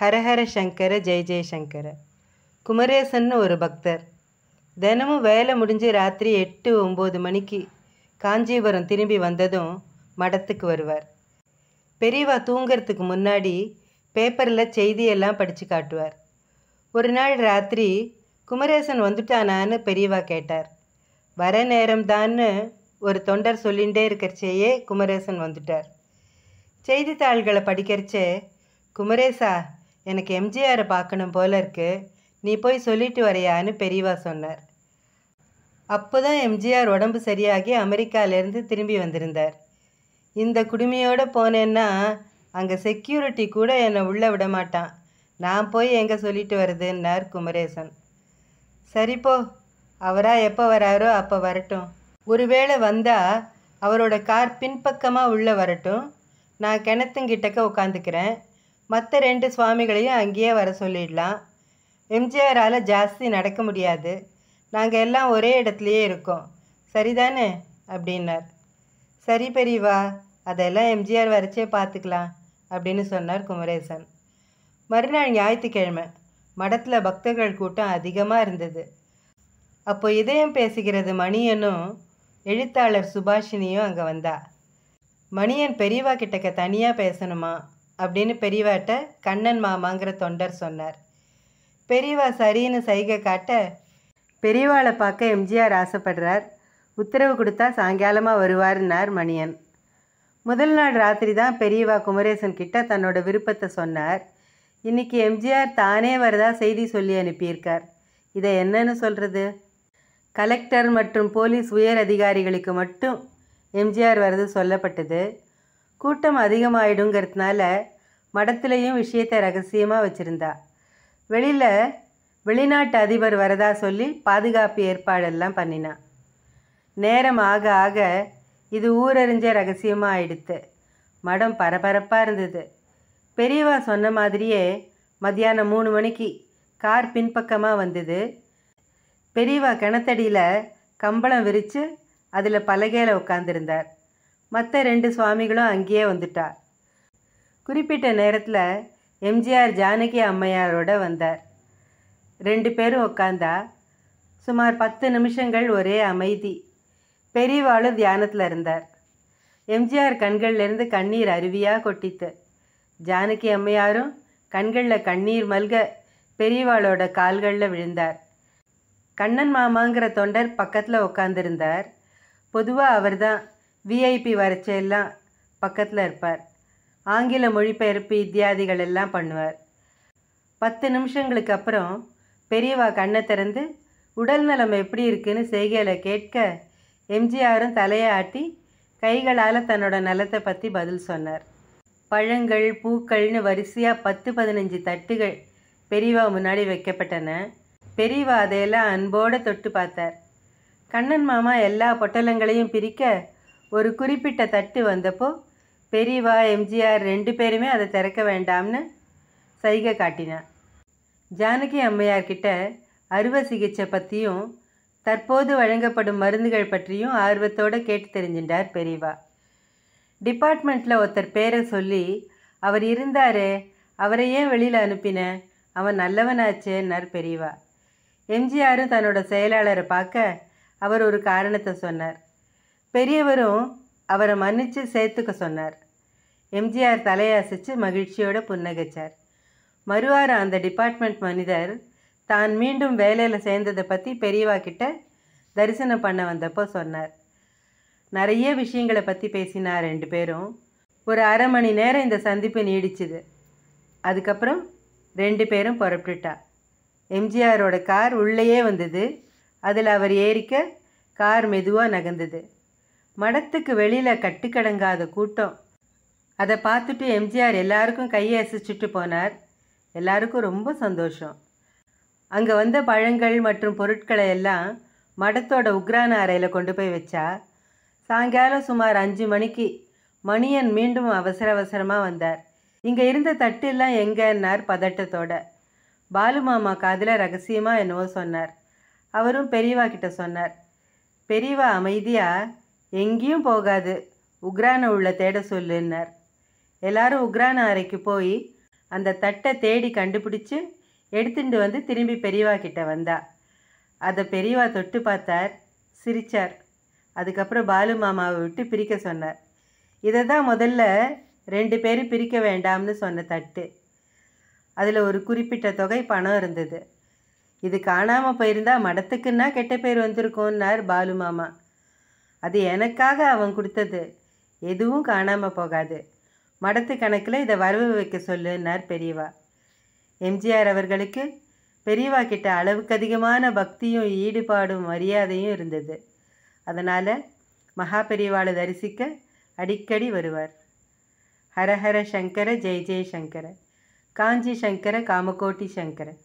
ஹரஹர சங்கர ஜெய ஜெயசங்கர குமரேசன்னு ஒரு பக்தர் தினமும் வேலை முடிஞ்சு ராத்திரி எட்டு ஒம்பது மணிக்கு காஞ்சிபுரம் திரும்பி வந்ததும் மடத்துக்கு வருவார் பெரியவா தூங்கிறதுக்கு முன்னாடி பேப்பரில் செய்தியெல்லாம் படித்து காட்டுவார் ஒரு நாள் ராத்திரி குமரேசன் வந்துட்டானான்னு பெரியவா கேட்டார் வர நேரம்தான்னு ஒரு தொண்டர் சொல்லிகிட்டே இருக்கிறச்சேயே குமரேசன் வந்துட்டார் செய்தித்தாள்களை படிக்கிறச்சே குமரேசா எனக்கு எம்ஜிஆரை பார்க்கணும் போல இருக்கு நீ போய் சொல்லிட்டு வரையான்னு பெரியவா சொன்னார் அப்போ தான் எம்ஜிஆர் உடம்பு சரியாகி அமெரிக்காவிலேருந்து திரும்பி வந்திருந்தார் இந்த குடுமையோடு போனேன்னா அங்கே செக்யூரிட்டி கூட என்னை உள்ளே விடமாட்டான் நான் போய் எங்கே சொல்லிட்டு வருதுன்னார் குமரேசன் சரி போ அவராக எப்போ வராரோ அப்போ வரட்டும் ஒருவேளை வந்தால் அவரோட கார் பின்பக்கமாக உள்ளே வரட்டும் நான் கிணத்துங்கிட்டக்க உட்காந்துக்கிறேன் மற்ற ரெண்டு சுவாமிகளையும் அங்கேயே வர சொல்லிடலாம் எம்ஜிஆரால் ஜாஸ்தி நடக்க முடியாது நாங்கள் எல்லாம் ஒரே இடத்துலையே இருக்கோம் சரிதானே அப்படின்னார் சரி பெரியவா அதெல்லாம் எம்ஜிஆர் வரைச்சே பார்த்துக்கலாம் அப்படின்னு சொன்னார் குமரேசன் மறுநாள் ஞாயிற்றுக்கிழமை மடத்தில் பக்தர்கள் கூட்டம் அதிகமாக இருந்தது அப்போ இதயம் பேசுகிறது மணியனும் எழுத்தாளர் சுபாஷினியும் அங்கே வந்தா மணியன் பெரியவா கிட்டக்க தனியாக பேசணுமா அப்படின்னு பெரியவாட்ட கண்ணன் மாமாங்கிற தொண்டர் சொன்னார் பெரியவா சரின்னு சைகை காட்ட பெரியவாளை பார்க்க எம்ஜிஆர் ஆசைப்படுறார் உத்தரவு கொடுத்தா சாயங்காலமாக வருவார்னார் மணியன் முதல் நாள் ராத்திரி தான் பெரியவா குமரேசன் கிட்ட தன்னோட விருப்பத்தை சொன்னார் இன்னைக்கு எம்ஜிஆர் தானே வரதா செய்தி சொல்லி அனுப்பியிருக்கார் இதை என்னன்னு சொல்கிறது கலெக்டர் மற்றும் போலீஸ் உயர் அதிகாரிகளுக்கு மட்டும் எம்ஜிஆர் வரது சொல்லப்பட்டது கூட்டம் அதிகமாயிடுங்கிறதுனால மடத்துலேயும் விஷயத்தை ரகசியமாக வச்சுருந்தா வெளியில் வெளிநாட்டு அதிபர் வரதா சொல்லி பாதுகாப்பு ஏற்பாடெல்லாம் பண்ணினான் நேரம் ஆக ஆக இது ஊரறிஞ்ச ரகசியமாக ஆயிடுத்து மடம் பரபரப்பாக இருந்தது பெரியவா சொன்ன மாதிரியே மத்தியானம் மூணு மணிக்கு கார் பின்பக்கமாக வந்தது பெரியவா கிணத்தடியில் கம்பளம் விரித்து அதில் பலகையில் உட்காந்துருந்தார் மற்ற ரெண்டு சுவாமிகளும் அங்கேயே வந்துட்டா குறிப்பிட்ட நேரத்தில் எம்ஜிஆர் ஜானகி அம்மையாரோட வந்தார் ரெண்டு பேரும் உட்காந்தா சுமார் பத்து நிமிஷங்கள் ஒரே அமைதி பெரியவாளும் தியானத்தில் இருந்தார் எம்ஜிஆர் கண்கள்லேருந்து கண்ணீர் அருவியாக கொட்டித்து ஜானகி அம்மையாரும் கண்களில் கண்ணீர் மல்க பெரியவாளோட கால்களில் விழுந்தார் கண்ணன் மாமாங்கிற தொண்டர் பக்கத்தில் உட்காந்துருந்தார் பொதுவாக அவர் தான் விஐபி வரிச்சையெல்லாம் பக்கத்தில் இருப்பார் ஆங்கில மொழிபெயர்ப்பு இத்தியாதிகள் எல்லாம் பண்ணுவார் பத்து நிமிஷங்களுக்கு அப்புறம் பெரியவா கண்ணை திறந்து உடல் நலம் எப்படி இருக்குன்னு செய்கையில் கேட்க எம்ஜிஆரும் தலையை ஆட்டி கைகளால் தன்னோட நலத்தை பற்றி பதில் சொன்னார் பழங்கள் பூக்கள்னு வரிசையாக பத்து பதினஞ்சு தட்டுகள் பெரியவா முன்னாடி வைக்கப்பட்டன பெரியவா அதையெல்லாம் அன்போடு தொட்டு பார்த்தார் கண்ணன் மாமா எல்லா பொட்டலங்களையும் பிரிக்க ஒரு குறிப்பிட்ட தட்டு வந்தப்போ பெரியவா எம்ஜிஆர் ரெண்டு பேருமே அதை திறக்க வேண்டாம்னு சைகை காட்டினான் ஜானகி அம்மையார்கிட்ட அறுவை சிகிச்சை பற்றியும் தற்போது வழங்கப்படும் மருந்துகள் பற்றியும் ஆர்வத்தோடு கேட்டு தெரிஞ்சின்றார் பெரியவா டிபார்ட்மெண்ட்டில் ஒருத்தர் பேரை சொல்லி அவர் இருந்தாரே அவரை ஏன் வெளியில் அனுப்பின அவன் நல்லவனாச்சேன்னார் பெரியவா எம்ஜிஆரும் தன்னோட செயலாளரை பார்க்க அவர் ஒரு காரணத்தை சொன்னார் பெரியவரும் அவரை மன்னித்து சேர்த்துக்க சொன்னார் எம்ஜிஆர் தலையசைச்சு மகிழ்ச்சியோடு புன்னகைச்சார் மறுவார அந்த டிபார்ட்மெண்ட் மனிதர் தான் மீண்டும் வேலையில் சேர்ந்ததை பற்றி பெரியவா கிட்ட தரிசனம் பண்ண வந்தப்போ சொன்னார் நிறைய விஷயங்களை பற்றி பேசினார் ரெண்டு பேரும் ஒரு அரை மணி நேரம் இந்த சந்திப்பு நீடிச்சுது அதுக்கப்புறம் ரெண்டு பேரும் புறப்பட்டுட்டா எம்ஜிஆரோட கார் உள்ளேயே வந்தது அதில் அவர் ஏறிக்க கார் மெதுவாக நகர்ந்தது மடத்துக்கு வெளியில் கட்டுக்கடங்காத கூட்டம் அதை பார்த்துட்டு எம்ஜிஆர் எல்லாருக்கும் கையை அசிச்சுட்டு போனார் எல்லாருக்கும் ரொம்ப சந்தோஷம் அங்கே வந்த பழங்கள் மற்றும் பொருட்களை எல்லாம் மடத்தோட உக்ரான அறையில் கொண்டு போய் வச்சா சாயங்காலம் சுமார் அஞ்சு மணிக்கு மணியன் மீண்டும் அவசர அவசரமாக வந்தார் இங்கே இருந்த தட்டு எல்லாம் எங்கன்னார் பதட்டத்தோட பாலு மாமா காதில் ரகசியமாக என்னவோ சொன்னார் அவரும் பெரியவா கிட்ட சொன்னார் பெரியவா அமைதியாக எங்கேயும் போகாது உக்ரான உள்ள தேட சொல்லுன்னார் எல்லாரும் உக்ரான அறைக்கு போய் அந்த தட்டை தேடி கண்டுபிடிச்சு எடுத்துட்டு வந்து திரும்பி பெரியவா கிட்ட வந்தா அதை பெரியவா தொட்டு பார்த்தார் சிரித்தார் அதுக்கப்புறம் பாலு மாமாவை விட்டு பிரிக்க சொன்னார் இதை தான் முதல்ல ரெண்டு பேரும் பிரிக்க வேண்டாம்னு சொன்ன தட்டு அதில் ஒரு குறிப்பிட்ட தொகை பணம் இருந்தது இது காணாமல் போயிருந்தால் மடத்துக்குன்னா கெட்ட பேர் வந்திருக்கோன்னார் பாலு மாமா அது எனக்காக அவன் கொடுத்தது எதுவும் காணாமல் போகாது மடத்து கணக்கில் இதை வரவு வைக்க சொல்லுன்னார் பெரியவா எம்ஜிஆர் அவர்களுக்கு பெரியவா கிட்ட அளவுக்கு அதிகமான பக்தியும் ஈடுபாடும் மரியாதையும் இருந்தது அதனால் மகா பெரியவாளை தரிசிக்க அடிக்கடி வருவார் ஹரஹர சங்கர ஜெய் ஜெய் சங்கர காஞ்சி சங்கர காமகோட்டி சங்கரன்